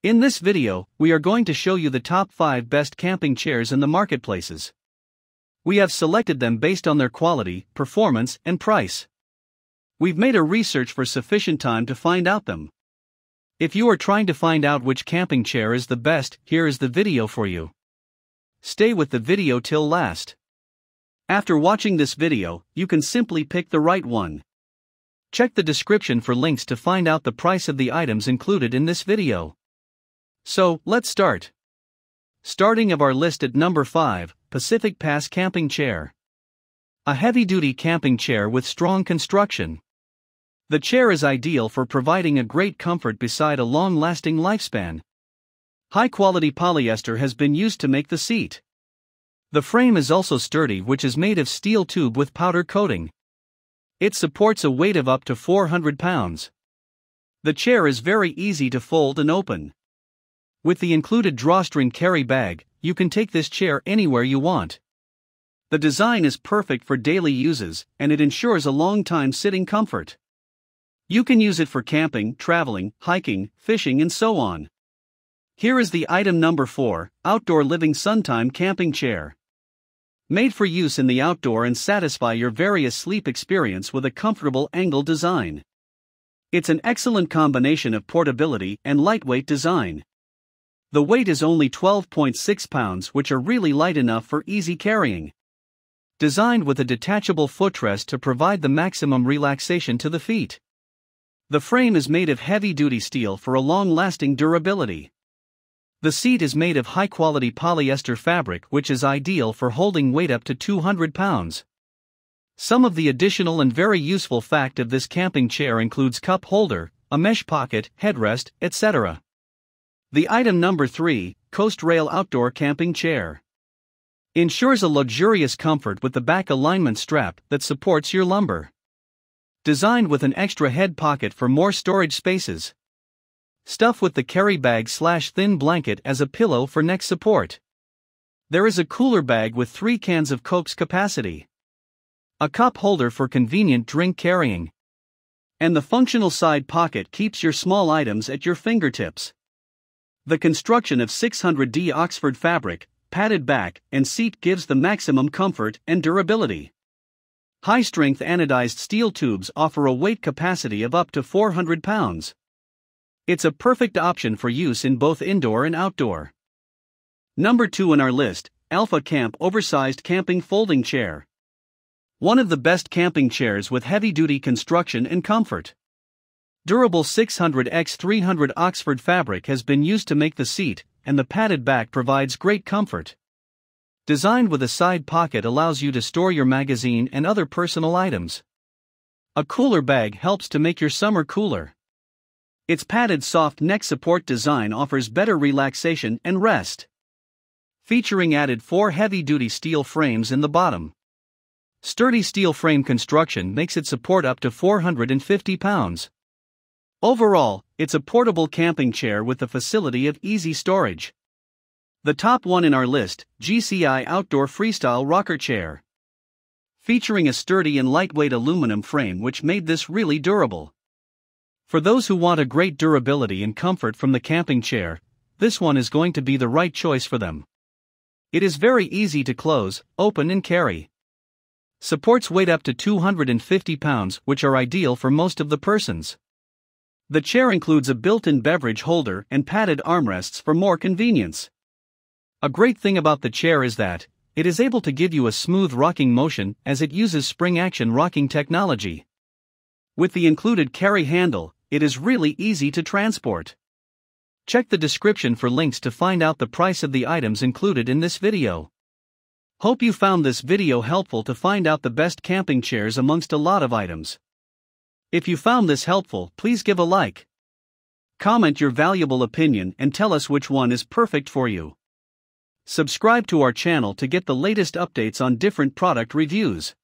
In this video, we are going to show you the top 5 best camping chairs in the marketplaces. We have selected them based on their quality, performance, and price. We've made a research for sufficient time to find out them. If you are trying to find out which camping chair is the best, here is the video for you. Stay with the video till last. After watching this video, you can simply pick the right one. Check the description for links to find out the price of the items included in this video. So, let's start. Starting of our list at number 5, Pacific Pass Camping Chair. A heavy duty camping chair with strong construction. The chair is ideal for providing a great comfort beside a long lasting lifespan. High quality polyester has been used to make the seat. The frame is also sturdy, which is made of steel tube with powder coating. It supports a weight of up to 400 pounds. The chair is very easy to fold and open. With the included drawstring carry bag, you can take this chair anywhere you want. The design is perfect for daily uses and it ensures a long time sitting comfort. You can use it for camping, traveling, hiking, fishing, and so on. Here is the item number 4 Outdoor Living Suntime Camping Chair. Made for use in the outdoor and satisfy your various sleep experience with a comfortable angle design. It's an excellent combination of portability and lightweight design. The weight is only 12.6 pounds, which are really light enough for easy carrying. Designed with a detachable footrest to provide the maximum relaxation to the feet. The frame is made of heavy duty steel for a long lasting durability. The seat is made of high quality polyester fabric, which is ideal for holding weight up to 200 pounds. Some of the additional and very useful fact of this camping chair includes cup holder, a mesh pocket, headrest, etc. The item number 3, Coast Rail Outdoor Camping Chair. Ensures a luxurious comfort with the back alignment strap that supports your lumber. Designed with an extra head pocket for more storage spaces. Stuff with the carry bag slash thin blanket as a pillow for neck support. There is a cooler bag with three cans of Coke's capacity. A cup holder for convenient drink carrying. And the functional side pocket keeps your small items at your fingertips. The construction of 600D Oxford fabric, padded back, and seat gives the maximum comfort and durability. High strength anodized steel tubes offer a weight capacity of up to 400 pounds. It's a perfect option for use in both indoor and outdoor. Number 2 on our list Alpha Camp Oversized Camping Folding Chair. One of the best camping chairs with heavy duty construction and comfort. Durable 600x300 Oxford fabric has been used to make the seat, and the padded back provides great comfort. Designed with a side pocket allows you to store your magazine and other personal items. A cooler bag helps to make your summer cooler. Its padded soft neck support design offers better relaxation and rest. Featuring added four heavy duty steel frames in the bottom. Sturdy steel frame construction makes it support up to 450 pounds. Overall, it's a portable camping chair with the facility of easy storage. The top one in our list, GCI Outdoor Freestyle Rocker Chair. Featuring a sturdy and lightweight aluminum frame which made this really durable. For those who want a great durability and comfort from the camping chair, this one is going to be the right choice for them. It is very easy to close, open and carry. Supports weight up to 250 pounds which are ideal for most of the persons. The chair includes a built-in beverage holder and padded armrests for more convenience. A great thing about the chair is that it is able to give you a smooth rocking motion as it uses spring action rocking technology. With the included carry handle, it is really easy to transport. Check the description for links to find out the price of the items included in this video. Hope you found this video helpful to find out the best camping chairs amongst a lot of items. If you found this helpful, please give a like. Comment your valuable opinion and tell us which one is perfect for you. Subscribe to our channel to get the latest updates on different product reviews.